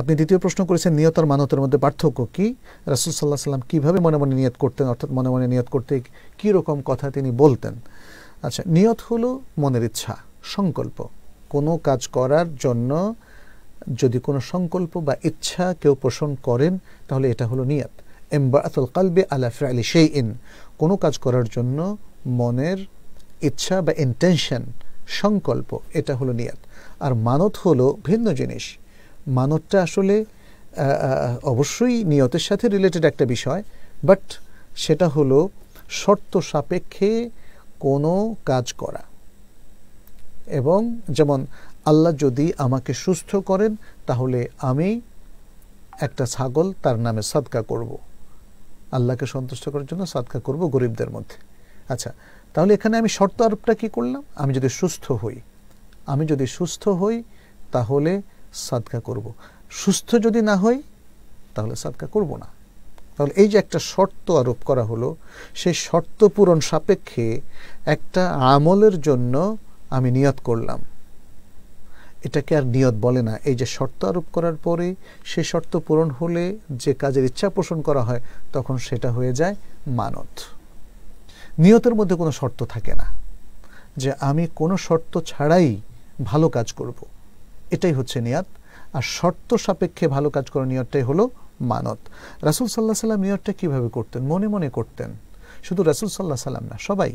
আপনি দ্বিতীয় প্রশ্ন করেছেন নিয়ত আর মানতের মধ্যে পার্থক্য কি রাসুল সাল্লাহ সাল্লাম কীভাবে মনে মনে নিয়ত করতেন অর্থাৎ মনে মনে নিয়ত করতে কী রকম কথা তিনি বলতেন আচ্ছা নিয়ত হলো মনের ইচ্ছা সংকল্প কোনো কাজ করার জন্য যদি কোনো সংকল্প বা ইচ্ছা কেউ পোষণ করেন তাহলে এটা হলো নিয়াত এম্বাতুল কালবে আলা ফ্রাইলি সেই ইন কোনো কাজ করার জন্য মনের ইচ্ছা বা ইন্টেনশন সংকল্প এটা হলো নিয়াত আর মানত হলো ভিন্ন জিনিস মানতটা আসলে অবশ্যই নিয়তের সাথে রিলেটেড একটা বিষয় বাট সেটা হলো শর্ত সাপেক্ষে কোনো কাজ করা এবং যেমন আল্লাহ যদি আমাকে সুস্থ করেন তাহলে আমি একটা ছাগল তার নামে সাদকা করব। আল্লাহকে সন্তুষ্ট করার জন্য সাদকা করব গরিবদের মধ্যে আচ্ছা তাহলে এখানে আমি শর্ত আরোপটা কী করলাম আমি যদি সুস্থ হই আমি যদি সুস্থ হই তাহলে সাদকা করব। সুস্থ যদি না হই তাহলে সাদকা করব না তাহলে এই যে একটা শর্ত আরোপ করা হলো সেই শর্ত পূরণ সাপেক্ষে একটা আমলের জন্য আমি নিয়ত করলাম এটাকে আর নিয়ত বলে না এই যে শর্ত আরোপ করার পরে সেই শর্ত পূরণ হলে যে কাজের ইচ্ছা পোষণ করা হয় তখন সেটা হয়ে যায় মানত নিয়তের মধ্যে কোনো শর্ত থাকে না যে আমি কোনো শর্ত ছাড়াই ভালো কাজ করবো এটাই হচ্ছে নিয়াত আর শর্ত সাপেক্ষে ভালো কাজ করার নিয়তটাই হলো মানত রাসুল সাল্লাহ সাল্লাম নিয়তটা কীভাবে করতেন মনে মনে করতেন শুধু রাসুল সাল্লাহ সাল্লাম না সবাই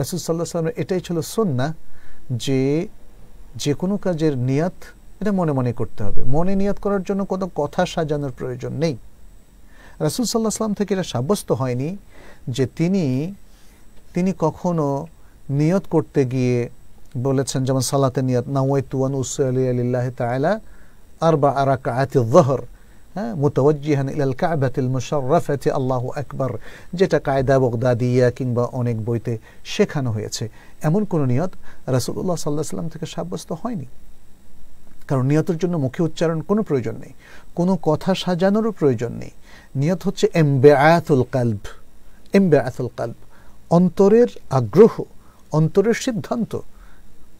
রাসুল সাল্লাহ সাল্লামের এটাই ছিল সন্না যে যে কোনো কাজের নিয়াত এটা মনে মনে করতে হবে মনে নিয়াত করার জন্য কোনো কথা সাজানোর প্রয়োজন নেই রাসুল সাল্লাহ সাল্লাম থেকে এটা সাব্যস্ত হয়নি যে তিনি তিনি কখনো নিয়ত করতে গিয়ে বলেছেন যেমন সালাতে নিয়াত নাওয়াইতু ওয়ান উসাল্লি আলিল্লাহ তাআলা আরবা আরাকাআতি যহর হ্যাঁ মুতাওয়াজ্জিহান ইলাল কাবাতিল মুশাররাফাতি আল্লাহু আকবার যেটা কায়দা বগদাদিয়া কিংবা অনেক বইতে শেখানো হয়েছে এমন কোনো নিয়ত রাসূলুল্লাহ সাল্লাল্লাহু আলাইহি সাল্লাম থেকে সাব্যস্ত হয়নি কারণ নিয়তের জন্য মুখে উচ্চারণ কোনো প্রয়োজন নেই কোনো কথা সাজানোরও প্রয়োজন নেই নিয়ত হচ্ছে এমবেআতুল কাল্ব এমবেআতুল কাল্ব অন্তরের আগ্রহ অন্তরের সিদ্ধান্ত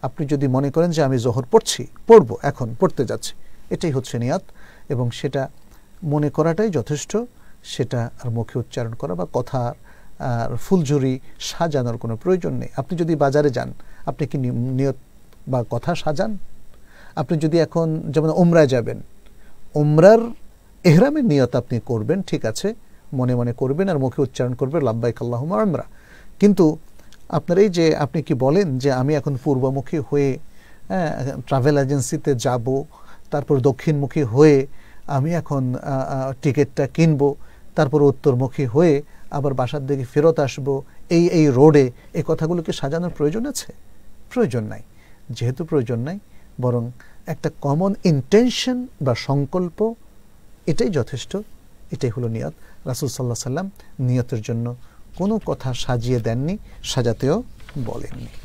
আপনি যদি মনে করেন যে আমি জোহর পড়ছি পড়ব এখন পড়তে যাচ্ছি এটাই হচ্ছে নিয়াত এবং সেটা মনে করাটাই যথেষ্ট সেটা আর মুখে উচ্চারণ করা বা কথা আর ফুলঝুরি সাজানোর কোনো প্রয়োজন নেই আপনি যদি বাজারে যান আপনি কি নিয়ত বা কথা সাজান আপনি যদি এখন যেমন ওমরায় যাবেন ওমরার এহরামের নিয়ত আপনি করবেন ঠিক আছে মনে মনে করবেন আর মুখে উচ্চারণ করবেন লাব্বাইক আল্লাহ আমরা কিন্তু আপনার এই যে আপনি কি বলেন যে আমি এখন পূর্বমুখী হয়ে ট্রাভেল এজেন্সিতে যাব তারপর দক্ষিণমুখী হয়ে আমি এখন টিকিটটা কিনব তারপর উত্তরমুখী হয়ে আবার বাসার দিকে ফেরত আসব এই এই রোডে এই কথাগুলোকে সাজানোর প্রয়োজন আছে প্রয়োজন নাই যেহেতু প্রয়োজন নাই বরং একটা কমন ইন্টেনশন বা সংকল্প এটাই যথেষ্ট এটাই হলো নিয়ত রাসুল সাল্লাহ সাল্লাম নিয়তের জন্য কোনো কথা সাজিয়ে দেননি সাজাতেও বলেননি